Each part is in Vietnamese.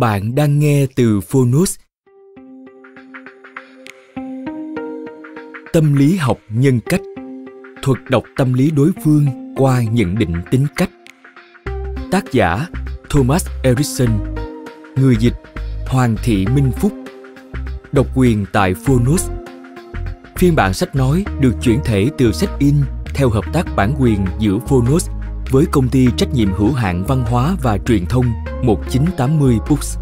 Bạn đang nghe từ Phonus. Tâm lý học nhân cách Thuật đọc tâm lý đối phương qua nhận định tính cách Tác giả Thomas Erickson Người dịch Hoàng Thị Minh Phúc Độc quyền tại Phonus Phiên bản sách nói được chuyển thể từ sách in theo hợp tác bản quyền giữa Phonus với công ty trách nhiệm hữu hạn văn hóa và truyền thông 1980 Books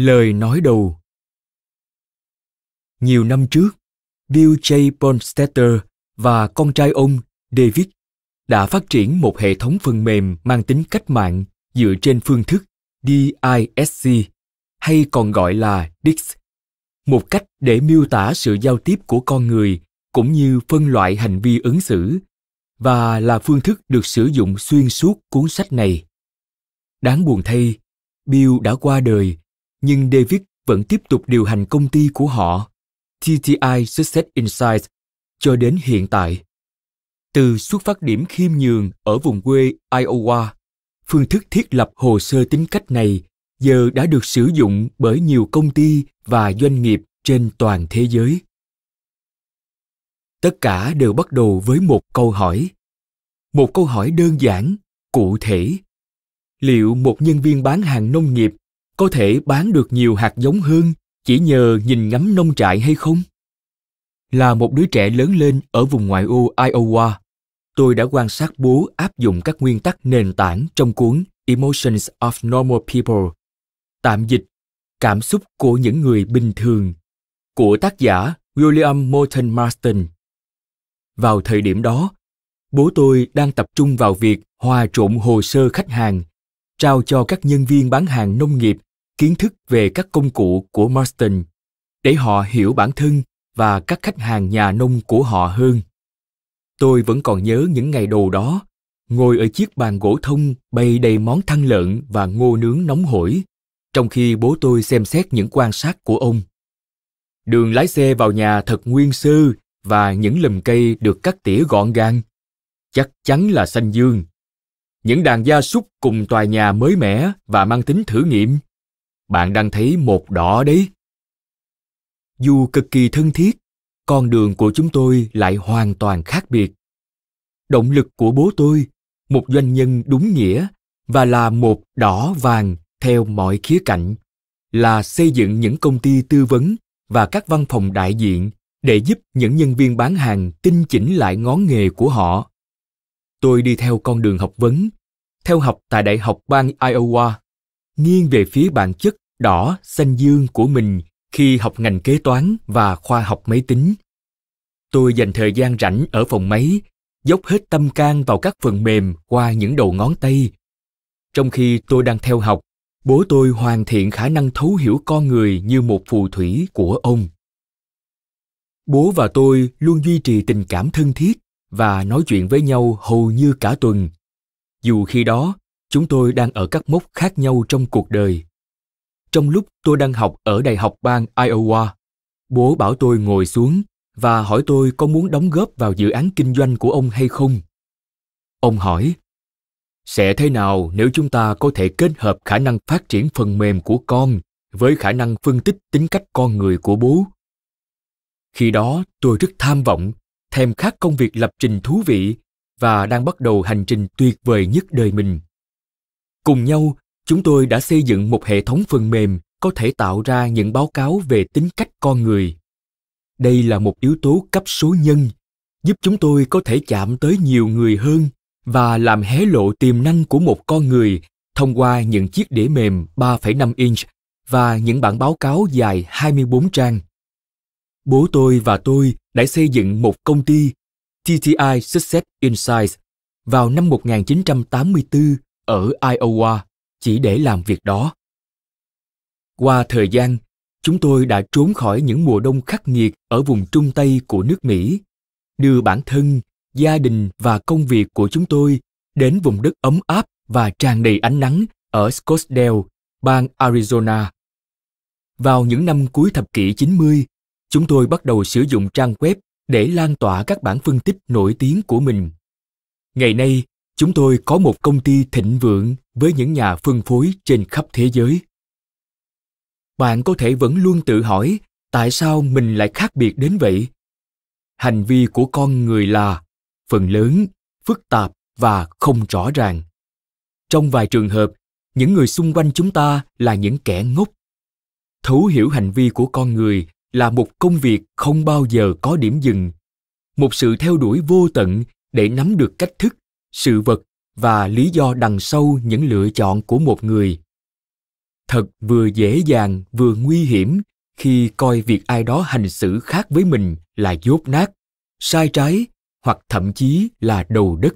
Lời nói đầu Nhiều năm trước, Bill J. Bonstetter và con trai ông, David, đã phát triển một hệ thống phần mềm mang tính cách mạng dựa trên phương thức DISC hay còn gọi là DIX, một cách để miêu tả sự giao tiếp của con người cũng như phân loại hành vi ứng xử và là phương thức được sử dụng xuyên suốt cuốn sách này. Đáng buồn thay, Bill đã qua đời nhưng David vẫn tiếp tục điều hành công ty của họ, TTI Success Insights, cho đến hiện tại. Từ xuất phát điểm khiêm nhường ở vùng quê Iowa, phương thức thiết lập hồ sơ tính cách này giờ đã được sử dụng bởi nhiều công ty và doanh nghiệp trên toàn thế giới. Tất cả đều bắt đầu với một câu hỏi. Một câu hỏi đơn giản, cụ thể. Liệu một nhân viên bán hàng nông nghiệp có thể bán được nhiều hạt giống hơn chỉ nhờ nhìn ngắm nông trại hay không là một đứa trẻ lớn lên ở vùng ngoại ô iowa tôi đã quan sát bố áp dụng các nguyên tắc nền tảng trong cuốn emotions of normal people tạm dịch cảm xúc của những người bình thường của tác giả william morton marston vào thời điểm đó bố tôi đang tập trung vào việc hòa trộn hồ sơ khách hàng trao cho các nhân viên bán hàng nông nghiệp kiến thức về các công cụ của Marston để họ hiểu bản thân và các khách hàng nhà nông của họ hơn. Tôi vẫn còn nhớ những ngày đầu đó, ngồi ở chiếc bàn gỗ thông bày đầy món thăn lợn và ngô nướng nóng hổi, trong khi bố tôi xem xét những quan sát của ông. Đường lái xe vào nhà thật nguyên sơ và những lùm cây được cắt tỉa gọn gàng. Chắc chắn là xanh dương. Những đàn gia súc cùng tòa nhà mới mẻ và mang tính thử nghiệm bạn đang thấy một đỏ đấy dù cực kỳ thân thiết con đường của chúng tôi lại hoàn toàn khác biệt động lực của bố tôi một doanh nhân đúng nghĩa và là một đỏ vàng theo mọi khía cạnh là xây dựng những công ty tư vấn và các văn phòng đại diện để giúp những nhân viên bán hàng tinh chỉnh lại ngón nghề của họ tôi đi theo con đường học vấn theo học tại đại học bang iowa nghiêng về phía bản chất đỏ xanh dương của mình khi học ngành kế toán và khoa học máy tính. Tôi dành thời gian rảnh ở phòng máy, dốc hết tâm can vào các phần mềm qua những đầu ngón tay. Trong khi tôi đang theo học, bố tôi hoàn thiện khả năng thấu hiểu con người như một phù thủy của ông. Bố và tôi luôn duy trì tình cảm thân thiết và nói chuyện với nhau hầu như cả tuần. Dù khi đó, chúng tôi đang ở các mốc khác nhau trong cuộc đời trong lúc tôi đang học ở đại học bang Iowa. Bố bảo tôi ngồi xuống và hỏi tôi có muốn đóng góp vào dự án kinh doanh của ông hay không. Ông hỏi, sẽ thế nào nếu chúng ta có thể kết hợp khả năng phát triển phần mềm của con với khả năng phân tích tính cách con người của bố? Khi đó, tôi rất tham vọng, thèm khát công việc lập trình thú vị và đang bắt đầu hành trình tuyệt vời nhất đời mình. Cùng nhau, chúng tôi đã xây dựng một hệ thống phần mềm có thể tạo ra những báo cáo về tính cách con người đây là một yếu tố cấp số nhân giúp chúng tôi có thể chạm tới nhiều người hơn và làm hé lộ tiềm năng của một con người thông qua những chiếc đĩa mềm 3,5 inch và những bản báo cáo dài 24 trang. Bố tôi và tôi đã xây dựng một công ty TTI Success Insights vào năm 1984 ở Iowa chỉ để làm việc đó qua thời gian chúng tôi đã trốn khỏi những mùa đông khắc nghiệt ở vùng trung tây của nước mỹ đưa bản thân gia đình và công việc của chúng tôi đến vùng đất ấm áp và tràn đầy ánh nắng ở Scottsdale, bang Arizona. Vào những năm cuối thập kỷ 90, chúng tôi bắt đầu sử dụng trang web để lan tỏa các bản phân tích nổi tiếng của mình. Ngày nay, chúng tôi có một công ty thịnh vượng với những nhà phân phối trên khắp thế giới bạn có thể vẫn luôn tự hỏi tại sao mình lại khác biệt đến vậy hành vi của con người là phần lớn phức tạp và không rõ ràng trong vài trường hợp những người xung quanh chúng ta là những kẻ ngốc thấu hiểu hành vi của con người là một công việc không bao giờ có điểm dừng một sự theo đuổi vô tận để nắm được cách thức sự vật và lý do đằng sau những lựa chọn của một người thật vừa dễ dàng vừa nguy hiểm khi coi việc ai đó hành xử khác với mình là dốt nát sai trái hoặc thậm chí là đầu đất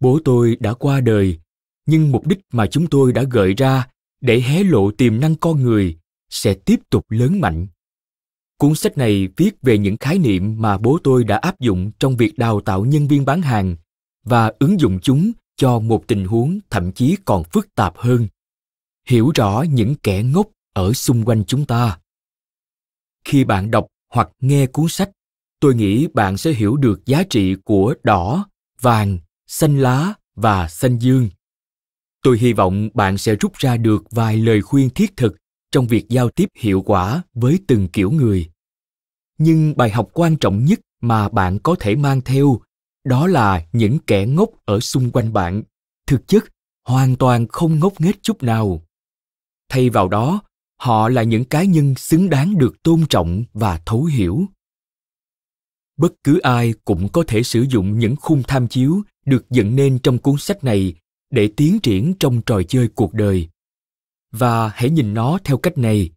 bố tôi đã qua đời nhưng mục đích mà chúng tôi đã gợi ra để hé lộ tiềm năng con người sẽ tiếp tục lớn mạnh cuốn sách này viết về những khái niệm mà bố tôi đã áp dụng trong việc đào tạo nhân viên bán hàng và ứng dụng chúng cho một tình huống thậm chí còn phức tạp hơn hiểu rõ những kẻ ngốc ở xung quanh chúng ta khi bạn đọc hoặc nghe cuốn sách tôi nghĩ bạn sẽ hiểu được giá trị của đỏ vàng xanh lá và xanh dương tôi hy vọng bạn sẽ rút ra được vài lời khuyên thiết thực trong việc giao tiếp hiệu quả với từng kiểu người nhưng bài học quan trọng nhất mà bạn có thể mang theo đó là những kẻ ngốc ở xung quanh bạn thực chất hoàn toàn không ngốc nghếch chút nào thay vào đó họ là những cá nhân xứng đáng được tôn trọng và thấu hiểu bất cứ ai cũng có thể sử dụng những khung tham chiếu được dựng nên trong cuốn sách này để tiến triển trong trò chơi cuộc đời và hãy nhìn nó theo cách này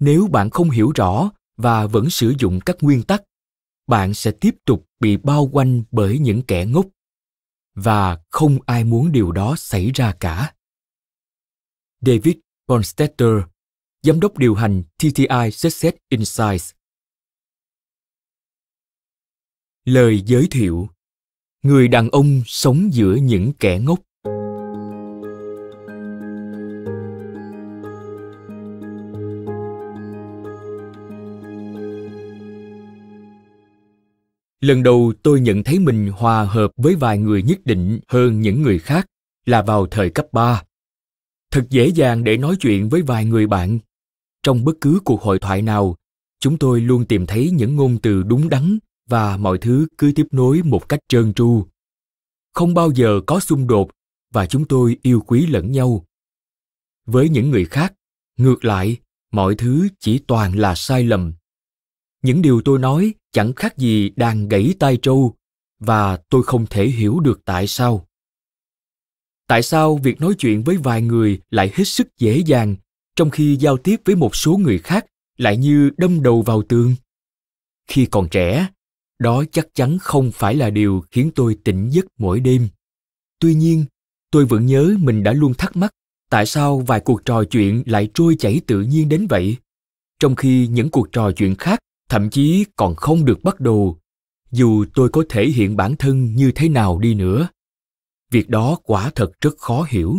nếu bạn không hiểu rõ và vẫn sử dụng các nguyên tắc bạn sẽ tiếp tục bị bao quanh bởi những kẻ ngốc và không ai muốn điều đó xảy ra cả. David Bonstetter, giám đốc điều hành TTI Success Insights. Lời giới thiệu Người đàn ông sống giữa những kẻ ngốc lần đầu tôi nhận thấy mình hòa hợp với vài người nhất định hơn những người khác là vào thời cấp 3. Thật dễ dàng để nói chuyện với vài người bạn. Trong bất cứ cuộc hội thoại nào, chúng tôi luôn tìm thấy những ngôn từ đúng đắn và mọi thứ cứ tiếp nối một cách trơn tru. Không bao giờ có xung đột và chúng tôi yêu quý lẫn nhau. Với những người khác, ngược lại, mọi thứ chỉ toàn là sai lầm. Những điều tôi nói chẳng khác gì đang gãy tay trâu và tôi không thể hiểu được tại sao tại sao việc nói chuyện với vài người lại hết sức dễ dàng trong khi giao tiếp với một số người khác lại như đâm đầu vào tường khi còn trẻ đó chắc chắn không phải là điều khiến tôi tỉnh giấc mỗi đêm tuy nhiên tôi vẫn nhớ mình đã luôn thắc mắc tại sao vài cuộc trò chuyện lại trôi chảy tự nhiên đến vậy trong khi những cuộc trò chuyện khác thậm chí còn không được bắt đầu dù tôi có thể hiện bản thân như thế nào đi nữa việc đó quả thật rất khó hiểu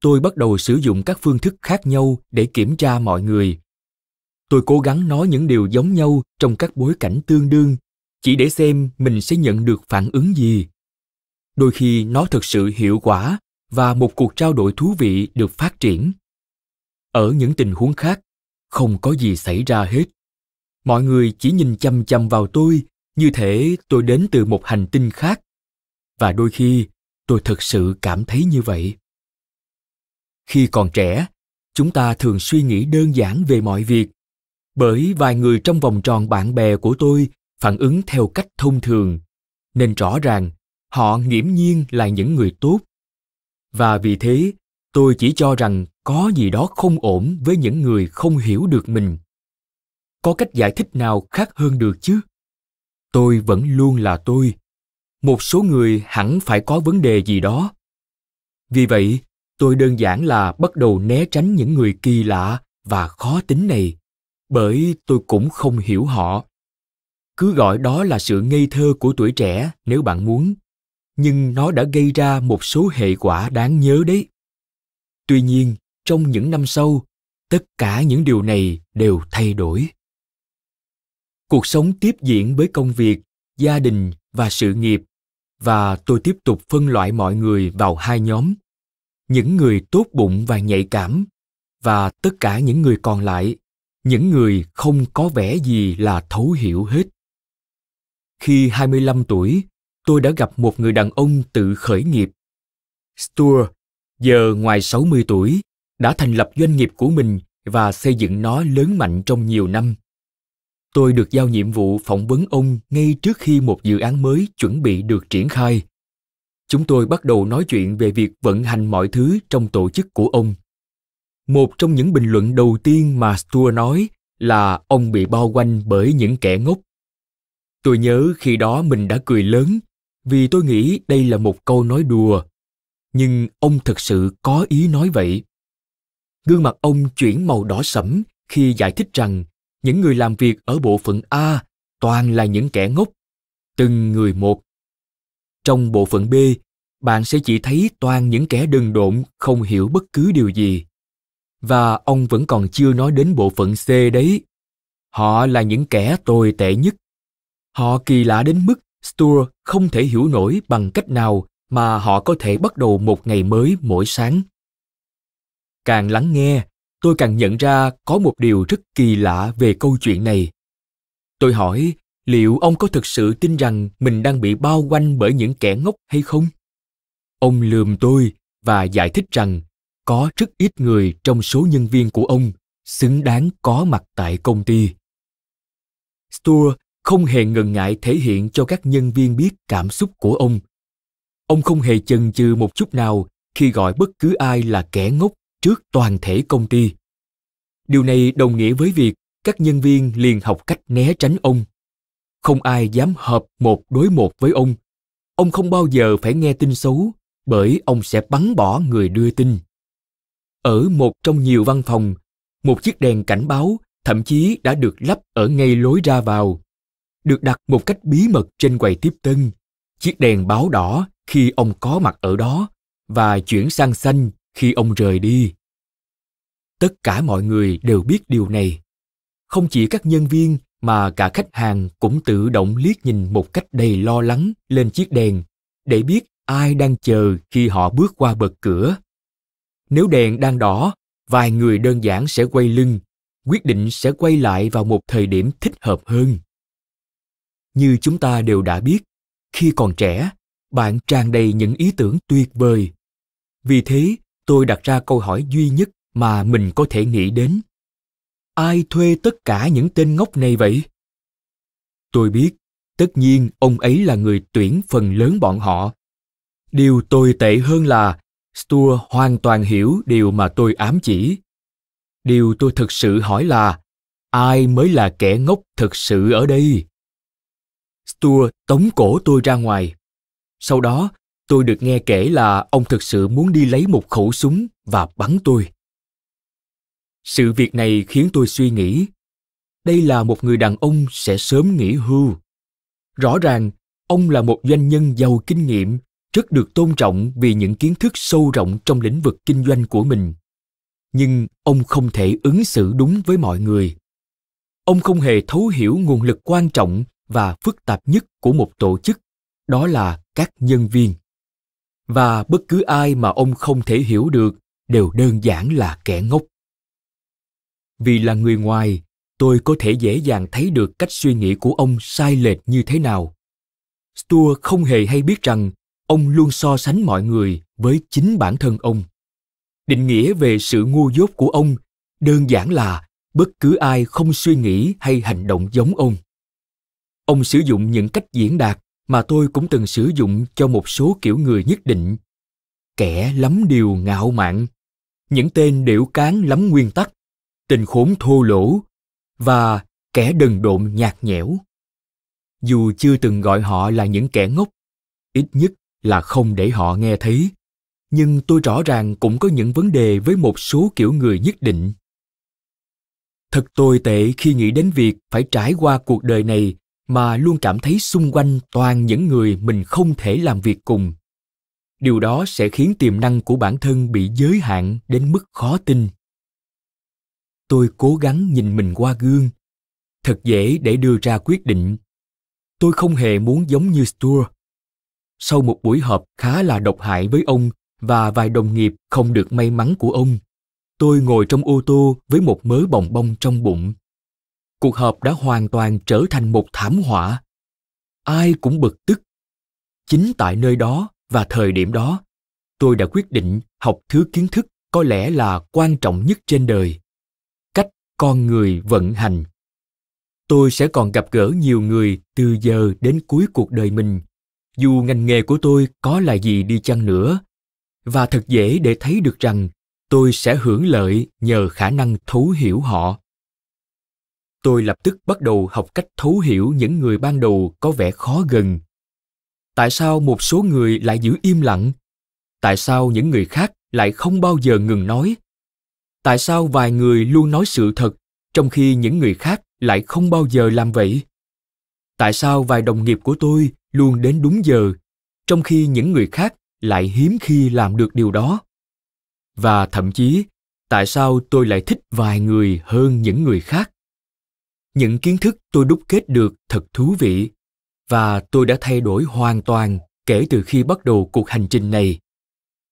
tôi bắt đầu sử dụng các phương thức khác nhau để kiểm tra mọi người tôi cố gắng nói những điều giống nhau trong các bối cảnh tương đương chỉ để xem mình sẽ nhận được phản ứng gì đôi khi nó thực sự hiệu quả và một cuộc trao đổi thú vị được phát triển ở những tình huống khác không có gì xảy ra hết mọi người chỉ nhìn chăm chăm vào tôi như thể tôi đến từ một hành tinh khác và đôi khi tôi thực sự cảm thấy như vậy khi còn trẻ chúng ta thường suy nghĩ đơn giản về mọi việc bởi vài người trong vòng tròn bạn bè của tôi phản ứng theo cách thông thường nên rõ ràng họ nghiễm nhiên là những người tốt và vì thế tôi chỉ cho rằng có gì đó không ổn với những người không hiểu được mình có cách giải thích nào khác hơn được chứ tôi vẫn luôn là tôi một số người hẳn phải có vấn đề gì đó vì vậy tôi đơn giản là bắt đầu né tránh những người kỳ lạ và khó tính này bởi tôi cũng không hiểu họ cứ gọi đó là sự ngây thơ của tuổi trẻ nếu bạn muốn nhưng nó đã gây ra một số hệ quả đáng nhớ đấy tuy nhiên trong những năm sau tất cả những điều này đều thay đổi cuộc sống tiếp diễn với công việc gia đình và sự nghiệp và tôi tiếp tục phân loại mọi người vào hai nhóm những người tốt bụng và nhạy cảm và tất cả những người còn lại những người không có vẻ gì là thấu hiểu hết. Khi 25 tuổi, tôi đã gặp một người đàn ông tự khởi nghiệp. Stuart, giờ ngoài 60 tuổi, đã thành lập doanh nghiệp của mình và xây dựng nó lớn mạnh trong nhiều năm tôi được giao nhiệm vụ phỏng vấn ông ngay trước khi một dự án mới chuẩn bị được triển khai chúng tôi bắt đầu nói chuyện về việc vận hành mọi thứ trong tổ chức của ông một trong những bình luận đầu tiên mà stuart nói là ông bị bao quanh bởi những kẻ ngốc tôi nhớ khi đó mình đã cười lớn vì tôi nghĩ đây là một câu nói đùa nhưng ông thực sự có ý nói vậy gương mặt ông chuyển màu đỏ sẫm khi giải thích rằng những người làm việc ở bộ phận A toàn là những kẻ ngốc, từng người một. Trong bộ phận B, bạn sẽ chỉ thấy toàn những kẻ đần độn không hiểu bất cứ điều gì. Và ông vẫn còn chưa nói đến bộ phận C đấy. Họ là những kẻ tồi tệ nhất. Họ kỳ lạ đến mức Stuart không thể hiểu nổi bằng cách nào mà họ có thể bắt đầu một ngày mới mỗi sáng. Càng lắng nghe, tôi càng nhận ra có một điều rất kỳ lạ về câu chuyện này tôi hỏi liệu ông có thực sự tin rằng mình đang bị bao quanh bởi những kẻ ngốc hay không ông lườm tôi và giải thích rằng có rất ít người trong số nhân viên của ông xứng đáng có mặt tại công ty Stuart không hề ngần ngại thể hiện cho các nhân viên biết cảm xúc của ông. Ông không hề chần chừ một chút nào khi gọi bất cứ ai là kẻ ngốc trước toàn thể công ty. Điều này đồng nghĩa với việc các nhân viên liền học cách né tránh ông. Không ai dám hợp một đối một với ông. Ông không bao giờ phải nghe tin xấu bởi ông sẽ bắn bỏ người đưa tin. Ở một trong nhiều văn phòng, một chiếc đèn cảnh báo thậm chí đã được lắp ở ngay lối ra vào, được đặt một cách bí mật trên quầy tiếp tân. Chiếc đèn báo đỏ khi ông có mặt ở đó và chuyển sang xanh khi ông rời đi tất cả mọi người đều biết điều này không chỉ các nhân viên mà cả khách hàng cũng tự động liếc nhìn một cách đầy lo lắng lên chiếc đèn để biết ai đang chờ khi họ bước qua bậc cửa nếu đèn đang đỏ vài người đơn giản sẽ quay lưng quyết định sẽ quay lại vào một thời điểm thích hợp hơn như chúng ta đều đã biết khi còn trẻ bạn tràn đầy những ý tưởng tuyệt vời vì thế tôi đặt ra câu hỏi duy nhất mà mình có thể nghĩ đến ai thuê tất cả những tên ngốc này vậy tôi biết tất nhiên ông ấy là người tuyển phần lớn bọn họ điều tồi tệ hơn là stua hoàn toàn hiểu điều mà tôi ám chỉ điều tôi thực sự hỏi là ai mới là kẻ ngốc thực sự ở đây stua tống cổ tôi ra ngoài sau đó tôi được nghe kể là ông thực sự muốn đi lấy một khẩu súng và bắn tôi sự việc này khiến tôi suy nghĩ đây là một người đàn ông sẽ sớm nghỉ hưu rõ ràng ông là một doanh nhân giàu kinh nghiệm rất được tôn trọng vì những kiến thức sâu rộng trong lĩnh vực kinh doanh của mình nhưng ông không thể ứng xử đúng với mọi người ông không hề thấu hiểu nguồn lực quan trọng và phức tạp nhất của một tổ chức đó là các nhân viên và bất cứ ai mà ông không thể hiểu được đều đơn giản là kẻ ngốc vì là người ngoài tôi có thể dễ dàng thấy được cách suy nghĩ của ông sai lệch như thế nào Stuart không hề hay biết rằng ông luôn so sánh mọi người với chính bản thân ông. Định nghĩa về sự ngu dốt của ông đơn giản là bất cứ ai không suy nghĩ hay hành động giống ông. Ông sử dụng những cách diễn đạt mà tôi cũng từng sử dụng cho một số kiểu người nhất định. Kẻ lắm điều ngạo mạn, những tên điểu cán lắm nguyên tắc, tình khốn thô lỗ và kẻ đần độn nhạt nhẽo dù chưa từng gọi họ là những kẻ ngốc ít nhất là không để họ nghe thấy nhưng tôi rõ ràng cũng có những vấn đề với một số kiểu người nhất định thật tồi tệ khi nghĩ đến việc phải trải qua cuộc đời này mà luôn cảm thấy xung quanh toàn những người mình không thể làm việc cùng điều đó sẽ khiến tiềm năng của bản thân bị giới hạn đến mức khó tin tôi cố gắng nhìn mình qua gương thật dễ để đưa ra quyết định tôi không hề muốn giống như stuart sau một buổi họp khá là độc hại với ông và vài đồng nghiệp không được may mắn của ông tôi ngồi trong ô tô với một mớ bồng bông trong bụng cuộc họp đã hoàn toàn trở thành một thảm họa ai cũng bực tức chính tại nơi đó và thời điểm đó tôi đã quyết định học thứ kiến thức có lẽ là quan trọng nhất trên đời con người vận hành tôi sẽ còn gặp gỡ nhiều người từ giờ đến cuối cuộc đời mình dù ngành nghề của tôi có là gì đi chăng nữa và thật dễ để thấy được rằng tôi sẽ hưởng lợi nhờ khả năng thấu hiểu họ tôi lập tức bắt đầu học cách thấu hiểu những người ban đầu có vẻ khó gần tại sao một số người lại giữ im lặng tại sao những người khác lại không bao giờ ngừng nói tại sao vài người luôn nói sự thật trong khi những người khác lại không bao giờ làm vậy tại sao vài đồng nghiệp của tôi luôn đến đúng giờ trong khi những người khác lại hiếm khi làm được điều đó và thậm chí tại sao tôi lại thích vài người hơn những người khác những kiến thức tôi đúc kết được thật thú vị và tôi đã thay đổi hoàn toàn kể từ khi bắt đầu cuộc hành trình này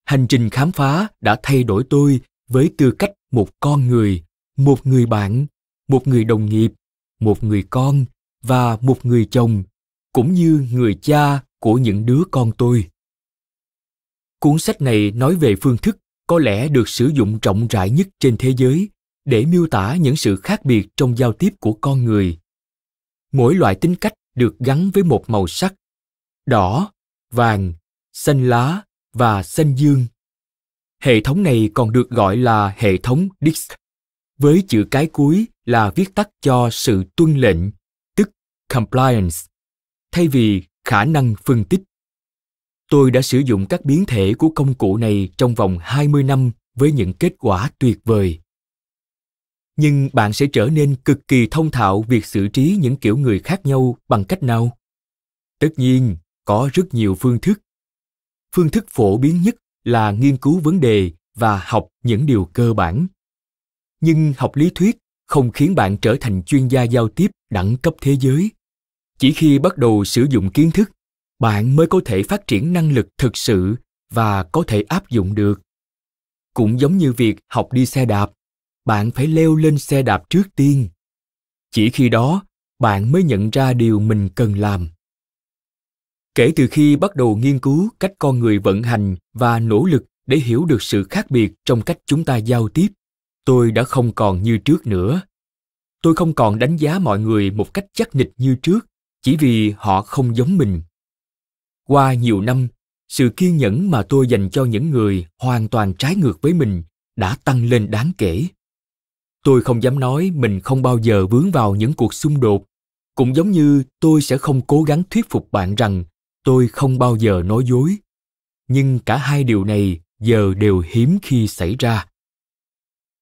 hành trình khám phá đã thay đổi tôi với tư cách một con người một người bạn một người đồng nghiệp một người con và một người chồng cũng như người cha của những đứa con tôi cuốn sách này nói về phương thức có lẽ được sử dụng rộng rãi nhất trên thế giới để miêu tả những sự khác biệt trong giao tiếp của con người mỗi loại tính cách được gắn với một màu sắc đỏ vàng xanh lá và xanh dương Hệ thống này còn được gọi là hệ thống DISC, với chữ cái cuối là viết tắt cho sự tuân lệnh, tức compliance, thay vì khả năng phân tích. Tôi đã sử dụng các biến thể của công cụ này trong vòng 20 năm với những kết quả tuyệt vời. Nhưng bạn sẽ trở nên cực kỳ thông thạo việc xử trí những kiểu người khác nhau bằng cách nào? Tất nhiên, có rất nhiều phương thức. Phương thức phổ biến nhất là nghiên cứu vấn đề và học những điều cơ bản nhưng học lý thuyết không khiến bạn trở thành chuyên gia giao tiếp đẳng cấp thế giới chỉ khi bắt đầu sử dụng kiến thức bạn mới có thể phát triển năng lực thực sự và có thể áp dụng được cũng giống như việc học đi xe đạp bạn phải leo lên xe đạp trước tiên chỉ khi đó bạn mới nhận ra điều mình cần làm kể từ khi bắt đầu nghiên cứu cách con người vận hành và nỗ lực để hiểu được sự khác biệt trong cách chúng ta giao tiếp tôi đã không còn như trước nữa tôi không còn đánh giá mọi người một cách chắc nịch như trước chỉ vì họ không giống mình qua nhiều năm sự kiên nhẫn mà tôi dành cho những người hoàn toàn trái ngược với mình đã tăng lên đáng kể tôi không dám nói mình không bao giờ vướng vào những cuộc xung đột cũng giống như tôi sẽ không cố gắng thuyết phục bạn rằng tôi không bao giờ nói dối nhưng cả hai điều này giờ đều hiếm khi xảy ra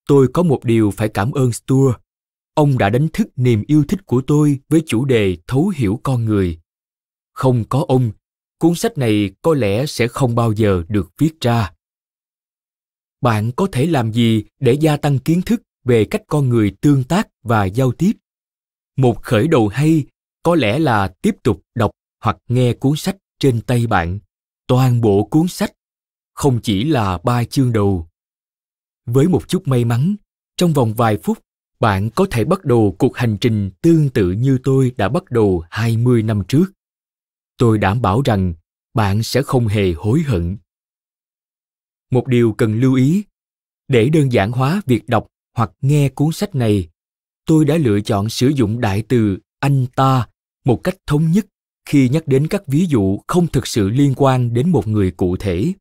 tôi có một điều phải cảm ơn Stuart. Ông đã đánh thức niềm yêu thích của tôi với chủ đề thấu hiểu con người. Không có ông, cuốn sách này có lẽ sẽ không bao giờ được viết ra. Bạn có thể làm gì để gia tăng kiến thức về cách con người tương tác và giao tiếp? Một khởi đầu hay có lẽ là tiếp tục đọc hoặc nghe cuốn sách trên tay bạn toàn bộ cuốn sách không chỉ là ba chương đầu với một chút may mắn trong vòng vài phút bạn có thể bắt đầu cuộc hành trình tương tự như tôi đã bắt đầu 20 năm trước. Tôi đảm bảo rằng bạn sẽ không hề hối hận. Một điều cần lưu ý, để đơn giản hóa việc đọc hoặc nghe cuốn sách này, tôi đã lựa chọn sử dụng đại từ anh ta một cách thống nhất khi nhắc đến các ví dụ không thực sự liên quan đến một người cụ thể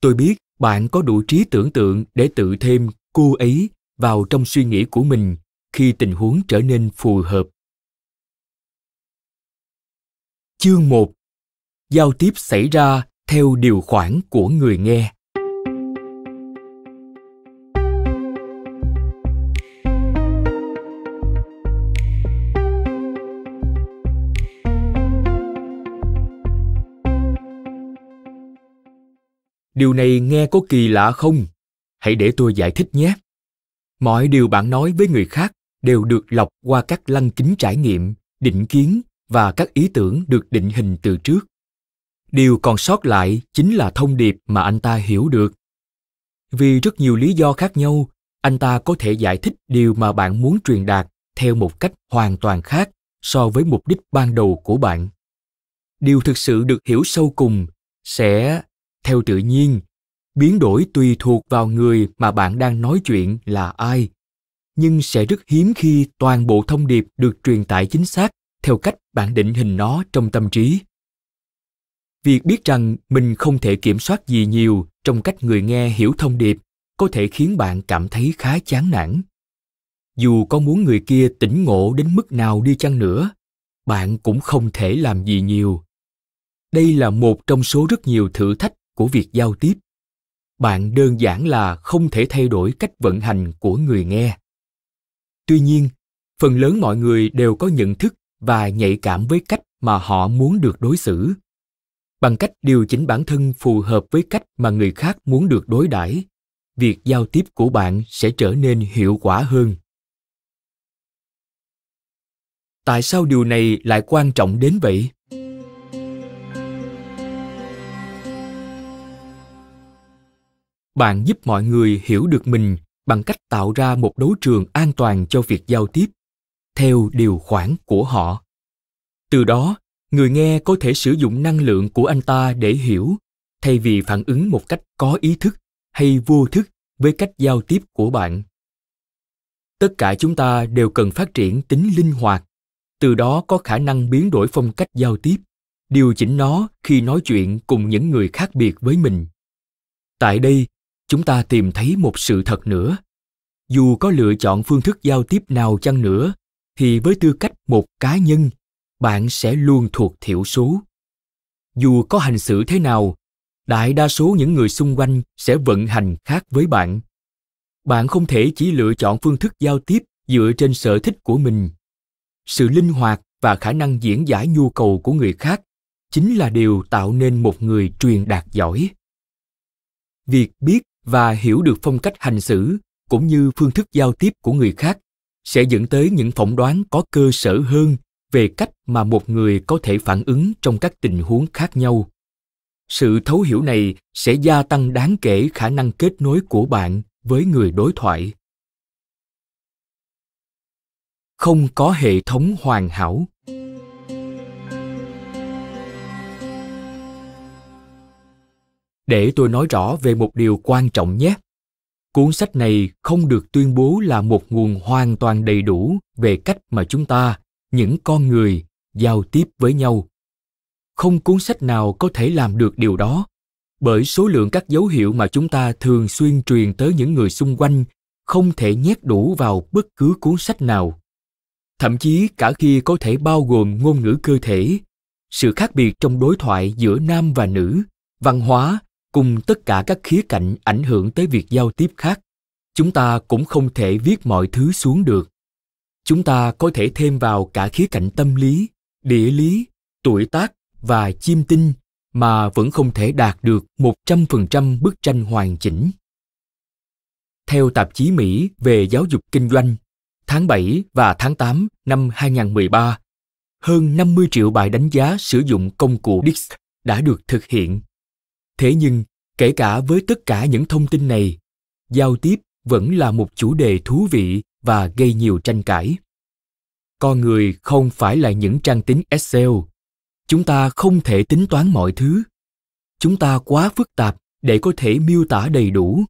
tôi biết bạn có đủ trí tưởng tượng để tự thêm cô ấy vào trong suy nghĩ của mình khi tình huống trở nên phù hợp. Chương một, Giao tiếp xảy ra theo điều khoản của người nghe. điều này nghe có kỳ lạ không hãy để tôi giải thích nhé mọi điều bạn nói với người khác đều được lọc qua các lăng kính trải nghiệm định kiến và các ý tưởng được định hình từ trước điều còn sót lại chính là thông điệp mà anh ta hiểu được vì rất nhiều lý do khác nhau anh ta có thể giải thích điều mà bạn muốn truyền đạt theo một cách hoàn toàn khác so với mục đích ban đầu của bạn điều thực sự được hiểu sâu cùng sẽ theo tự nhiên biến đổi tùy thuộc vào người mà bạn đang nói chuyện là ai nhưng sẽ rất hiếm khi toàn bộ thông điệp được truyền tải chính xác theo cách bạn định hình nó trong tâm trí việc biết rằng mình không thể kiểm soát gì nhiều trong cách người nghe hiểu thông điệp có thể khiến bạn cảm thấy khá chán nản dù có muốn người kia tỉnh ngộ đến mức nào đi chăng nữa bạn cũng không thể làm gì nhiều đây là một trong số rất nhiều thử thách của việc giao tiếp bạn đơn giản là không thể thay đổi cách vận hành của người nghe tuy nhiên phần lớn mọi người đều có nhận thức và nhạy cảm với cách mà họ muốn được đối xử bằng cách điều chỉnh bản thân phù hợp với cách mà người khác muốn được đối đãi việc giao tiếp của bạn sẽ trở nên hiệu quả hơn tại sao điều này lại quan trọng đến vậy bạn giúp mọi người hiểu được mình bằng cách tạo ra một đấu trường an toàn cho việc giao tiếp theo điều khoản của họ từ đó người nghe có thể sử dụng năng lượng của anh ta để hiểu thay vì phản ứng một cách có ý thức hay vô thức với cách giao tiếp của bạn tất cả chúng ta đều cần phát triển tính linh hoạt từ đó có khả năng biến đổi phong cách giao tiếp điều chỉnh nó khi nói chuyện cùng những người khác biệt với mình tại đây chúng ta tìm thấy một sự thật nữa dù có lựa chọn phương thức giao tiếp nào chăng nữa thì với tư cách một cá nhân bạn sẽ luôn thuộc thiểu số dù có hành xử thế nào đại đa số những người xung quanh sẽ vận hành khác với bạn bạn không thể chỉ lựa chọn phương thức giao tiếp dựa trên sở thích của mình sự linh hoạt và khả năng diễn giải nhu cầu của người khác chính là điều tạo nên một người truyền đạt giỏi việc biết và hiểu được phong cách hành xử cũng như phương thức giao tiếp của người khác sẽ dẫn tới những phỏng đoán có cơ sở hơn về cách mà một người có thể phản ứng trong các tình huống khác nhau sự thấu hiểu này sẽ gia tăng đáng kể khả năng kết nối của bạn với người đối thoại không có hệ thống hoàn hảo để tôi nói rõ về một điều quan trọng nhé cuốn sách này không được tuyên bố là một nguồn hoàn toàn đầy đủ về cách mà chúng ta những con người giao tiếp với nhau không cuốn sách nào có thể làm được điều đó bởi số lượng các dấu hiệu mà chúng ta thường xuyên truyền tới những người xung quanh không thể nhét đủ vào bất cứ cuốn sách nào thậm chí cả khi có thể bao gồm ngôn ngữ cơ thể sự khác biệt trong đối thoại giữa nam và nữ văn hóa cùng tất cả các khía cạnh ảnh hưởng tới việc giao tiếp khác chúng ta cũng không thể viết mọi thứ xuống được chúng ta có thể thêm vào cả khía cạnh tâm lý địa lý tuổi tác và chiêm tinh mà vẫn không thể đạt được 100% bức tranh hoàn chỉnh. Theo tạp chí Mỹ về giáo dục kinh doanh, tháng 7 và tháng 8 năm 2013, hơn 50 triệu bài đánh giá sử dụng công cụ DISC đã được thực hiện thế nhưng kể cả với tất cả những thông tin này giao tiếp vẫn là một chủ đề thú vị và gây nhiều tranh cãi con người không phải là những trang tính excel chúng ta không thể tính toán mọi thứ chúng ta quá phức tạp để có thể miêu tả đầy đủ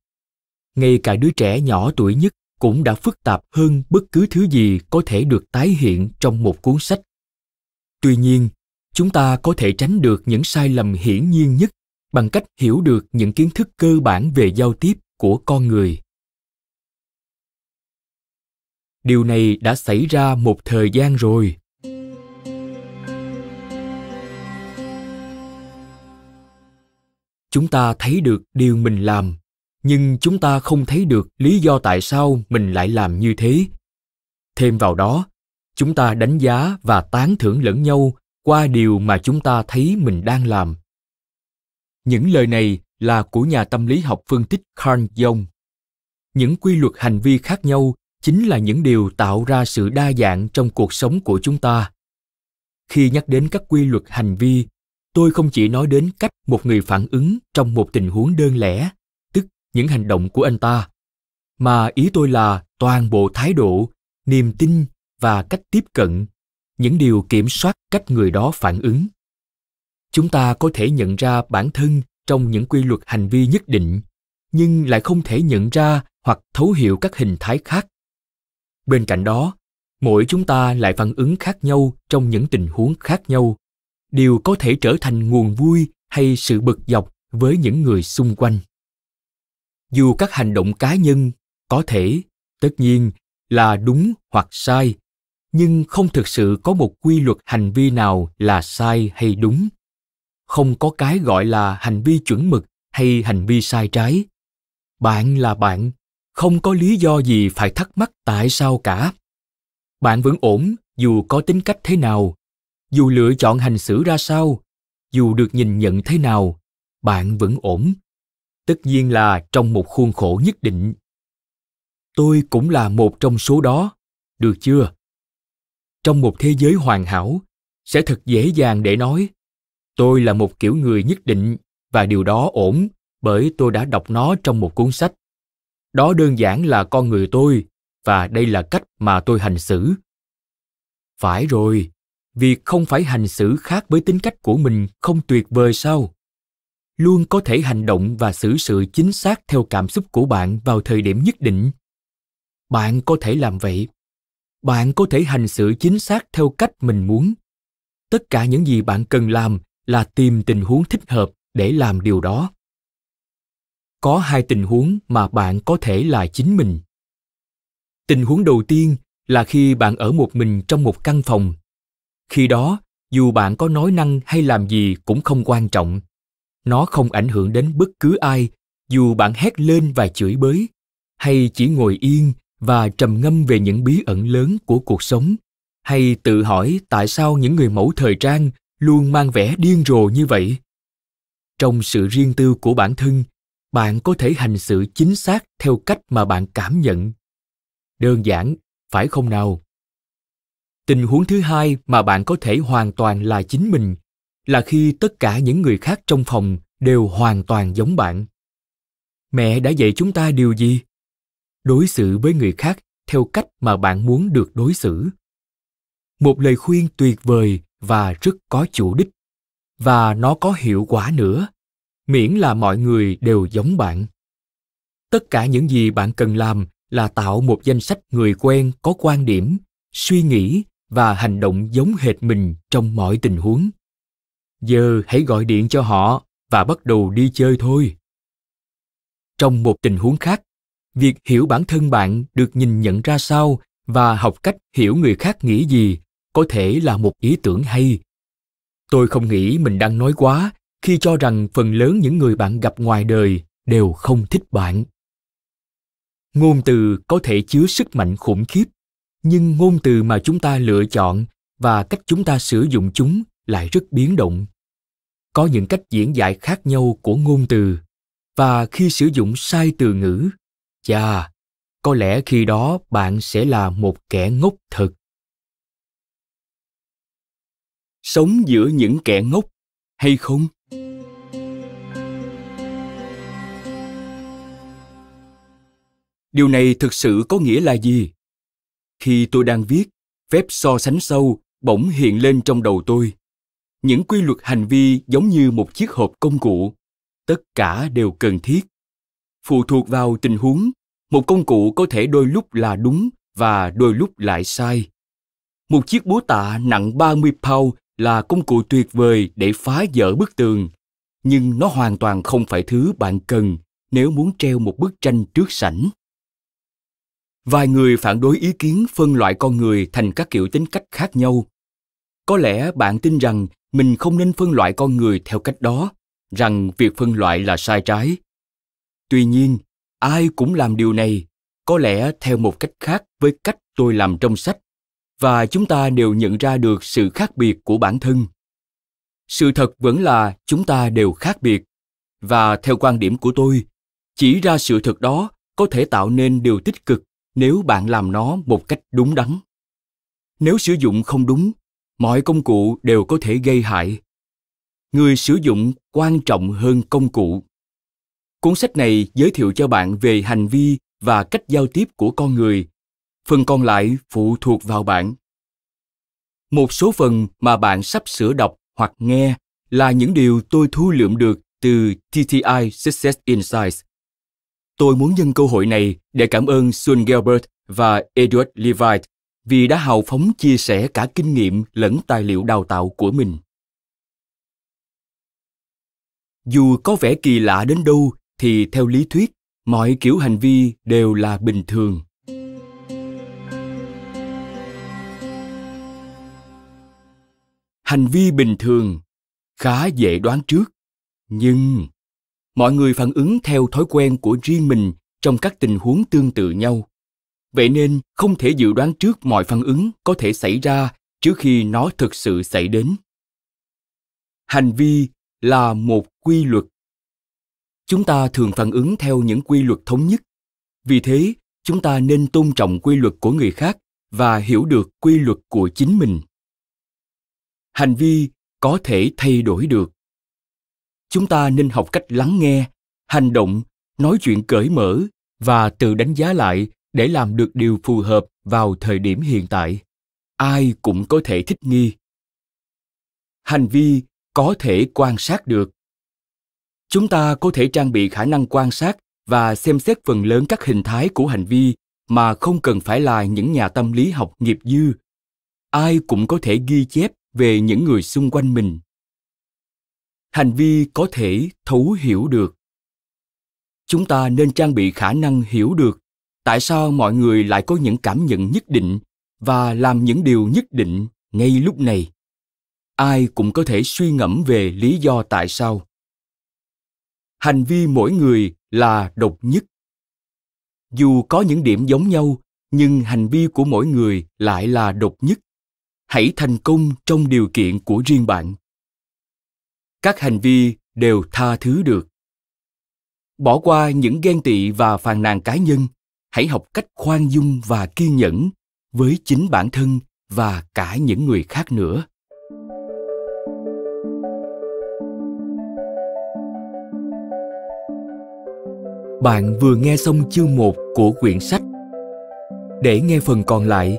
ngay cả đứa trẻ nhỏ tuổi nhất cũng đã phức tạp hơn bất cứ thứ gì có thể được tái hiện trong một cuốn sách tuy nhiên chúng ta có thể tránh được những sai lầm hiển nhiên nhất bằng cách hiểu được những kiến thức cơ bản về giao tiếp của con người điều này đã xảy ra một thời gian rồi chúng ta thấy được điều mình làm nhưng chúng ta không thấy được lý do tại sao mình lại làm như thế thêm vào đó chúng ta đánh giá và tán thưởng lẫn nhau qua điều mà chúng ta thấy mình đang làm những lời này là của nhà tâm lý học phân tích Carl Jung. Những quy luật hành vi khác nhau chính là những điều tạo ra sự đa dạng trong cuộc sống của chúng ta. Khi nhắc đến các quy luật hành vi, tôi không chỉ nói đến cách một người phản ứng trong một tình huống đơn lẻ, tức những hành động của anh ta, mà ý tôi là toàn bộ thái độ, niềm tin và cách tiếp cận, những điều kiểm soát cách người đó phản ứng chúng ta có thể nhận ra bản thân trong những quy luật hành vi nhất định nhưng lại không thể nhận ra hoặc thấu hiểu các hình thái khác bên cạnh đó mỗi chúng ta lại phản ứng khác nhau trong những tình huống khác nhau điều có thể trở thành nguồn vui hay sự bực dọc với những người xung quanh dù các hành động cá nhân có thể tất nhiên là đúng hoặc sai nhưng không thực sự có một quy luật hành vi nào là sai hay đúng không có cái gọi là hành vi chuẩn mực hay hành vi sai trái bạn là bạn không có lý do gì phải thắc mắc tại sao cả bạn vẫn ổn dù có tính cách thế nào dù lựa chọn hành xử ra sao dù được nhìn nhận thế nào bạn vẫn ổn tất nhiên là trong một khuôn khổ nhất định tôi cũng là một trong số đó được chưa trong một thế giới hoàn hảo sẽ thật dễ dàng để nói tôi là một kiểu người nhất định và điều đó ổn bởi tôi đã đọc nó trong một cuốn sách đó đơn giản là con người tôi và đây là cách mà tôi hành xử phải rồi việc không phải hành xử khác với tính cách của mình không tuyệt vời sao luôn có thể hành động và xử sự chính xác theo cảm xúc của bạn vào thời điểm nhất định bạn có thể làm vậy bạn có thể hành xử chính xác theo cách mình muốn tất cả những gì bạn cần làm là tìm tình huống thích hợp để làm điều đó có hai tình huống mà bạn có thể là chính mình tình huống đầu tiên là khi bạn ở một mình trong một căn phòng khi đó dù bạn có nói năng hay làm gì cũng không quan trọng nó không ảnh hưởng đến bất cứ ai dù bạn hét lên và chửi bới hay chỉ ngồi yên và trầm ngâm về những bí ẩn lớn của cuộc sống hay tự hỏi tại sao những người mẫu thời trang luôn mang vẻ điên rồ như vậy trong sự riêng tư của bản thân bạn có thể hành xử chính xác theo cách mà bạn cảm nhận đơn giản phải không nào tình huống thứ hai mà bạn có thể hoàn toàn là chính mình là khi tất cả những người khác trong phòng đều hoàn toàn giống bạn mẹ đã dạy chúng ta điều gì đối xử với người khác theo cách mà bạn muốn được đối xử một lời khuyên tuyệt vời và rất có chủ đích và nó có hiệu quả nữa miễn là mọi người đều giống bạn tất cả những gì bạn cần làm là tạo một danh sách người quen có quan điểm suy nghĩ và hành động giống hệt mình trong mọi tình huống giờ hãy gọi điện cho họ và bắt đầu đi chơi thôi trong một tình huống khác việc hiểu bản thân bạn được nhìn nhận ra sao và học cách hiểu người khác nghĩ gì có thể là một ý tưởng hay tôi không nghĩ mình đang nói quá khi cho rằng phần lớn những người bạn gặp ngoài đời đều không thích bạn ngôn từ có thể chứa sức mạnh khủng khiếp nhưng ngôn từ mà chúng ta lựa chọn và cách chúng ta sử dụng chúng lại rất biến động có những cách diễn giải khác nhau của ngôn từ và khi sử dụng sai từ ngữ chà có lẽ khi đó bạn sẽ là một kẻ ngốc thật sống giữa những kẻ ngốc hay không điều này thực sự có nghĩa là gì khi tôi đang viết phép so sánh sâu bỗng hiện lên trong đầu tôi những quy luật hành vi giống như một chiếc hộp công cụ tất cả đều cần thiết phụ thuộc vào tình huống một công cụ có thể đôi lúc là đúng và đôi lúc lại sai một chiếc búa tạ nặng 30 pound là công cụ tuyệt vời để phá vỡ bức tường nhưng nó hoàn toàn không phải thứ bạn cần nếu muốn treo một bức tranh trước sảnh vài người phản đối ý kiến phân loại con người thành các kiểu tính cách khác nhau có lẽ bạn tin rằng mình không nên phân loại con người theo cách đó rằng việc phân loại là sai trái tuy nhiên ai cũng làm điều này có lẽ theo một cách khác với cách tôi làm trong sách và chúng ta đều nhận ra được sự khác biệt của bản thân sự thật vẫn là chúng ta đều khác biệt và theo quan điểm của tôi chỉ ra sự thật đó có thể tạo nên điều tích cực nếu bạn làm nó một cách đúng đắn nếu sử dụng không đúng mọi công cụ đều có thể gây hại người sử dụng quan trọng hơn công cụ cuốn sách này giới thiệu cho bạn về hành vi và cách giao tiếp của con người phần còn lại phụ thuộc vào bạn một số phần mà bạn sắp sửa đọc hoặc nghe là những điều tôi thu lượm được từ TTI Success Insights. Tôi muốn nhân cơ hội này để cảm ơn Sun Gilbert và Edward Levite vì đã hào phóng chia sẻ cả kinh nghiệm lẫn tài liệu đào tạo của mình. Dù có vẻ kỳ lạ đến đâu thì theo lý thuyết, mọi kiểu hành vi đều là bình thường. hành vi bình thường khá dễ đoán trước nhưng mọi người phản ứng theo thói quen của riêng mình trong các tình huống tương tự nhau vậy nên không thể dự đoán trước mọi phản ứng có thể xảy ra trước khi nó thực sự xảy đến hành vi là một quy luật chúng ta thường phản ứng theo những quy luật thống nhất vì thế chúng ta nên tôn trọng quy luật của người khác và hiểu được quy luật của chính mình hành vi có thể thay đổi được chúng ta nên học cách lắng nghe hành động nói chuyện cởi mở và tự đánh giá lại để làm được điều phù hợp vào thời điểm hiện tại ai cũng có thể thích nghi hành vi có thể quan sát được chúng ta có thể trang bị khả năng quan sát và xem xét phần lớn các hình thái của hành vi mà không cần phải là những nhà tâm lý học nghiệp dư ai cũng có thể ghi chép về những người xung quanh mình hành vi có thể thấu hiểu được chúng ta nên trang bị khả năng hiểu được tại sao mọi người lại có những cảm nhận nhất định và làm những điều nhất định ngay lúc này ai cũng có thể suy ngẫm về lý do tại sao hành vi mỗi người là độc nhất dù có những điểm giống nhau nhưng hành vi của mỗi người lại là độc nhất hãy thành công trong điều kiện của riêng bạn các hành vi đều tha thứ được bỏ qua những ghen tị và phàn nàn cá nhân hãy học cách khoan dung và kiên nhẫn với chính bản thân và cả những người khác nữa Bạn vừa nghe xong chương một của quyển sách. Để nghe phần còn lại,